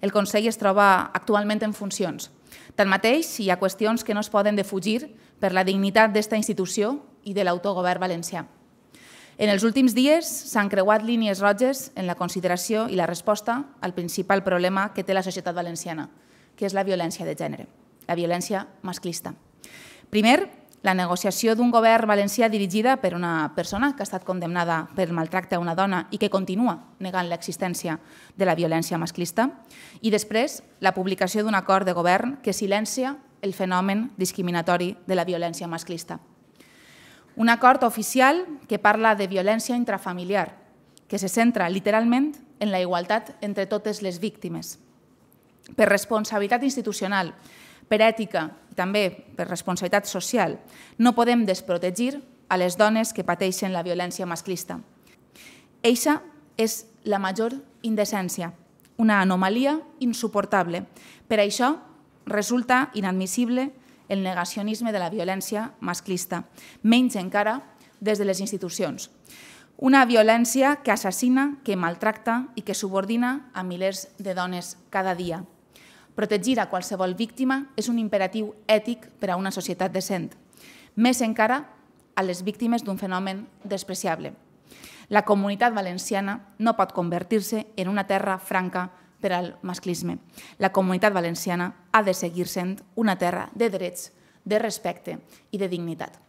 el Consell es troba actualment en funcions. Tanmateix, hi ha qüestions que no es poden defugir per la dignitat d'esta institució i de l'autogovern valencià. En els últims dies s'han creuat línies roges en la consideració i la resposta al principal problema que té la societat valenciana, que és la violència de gènere, la violència masclista. Primer, la negociació d'un govern valencià dirigida per una persona que ha estat condemnada per maltracte a una dona i que continua negant l'existència de la violència masclista, i després la publicació d'un acord de govern que silencia el fenomen discriminatori de la violència masclista. Un acord oficial que parla de violència intrafamiliar, que se centra literalment en la igualtat entre totes les víctimes. Per responsabilitat institucional, per ètica també per responsabilitat social, no podem desprotegir a les dones que pateixen la violència masclista. Eixa és la major indecència, una anomalia insuportable. Per això resulta inadmissible el negacionisme de la violència masclista, menys encara des de les institucions. Una violència que assassina, que maltracta i que subordina a milers de dones cada dia. Protegir a qualsevol víctima és un imperatiu ètic per a una societat decent, més encara a les víctimes d'un fenomen despreciable. La comunitat valenciana no pot convertir-se en una terra franca per al masclisme. La comunitat valenciana ha de seguir sent una terra de drets, de respecte i de dignitat.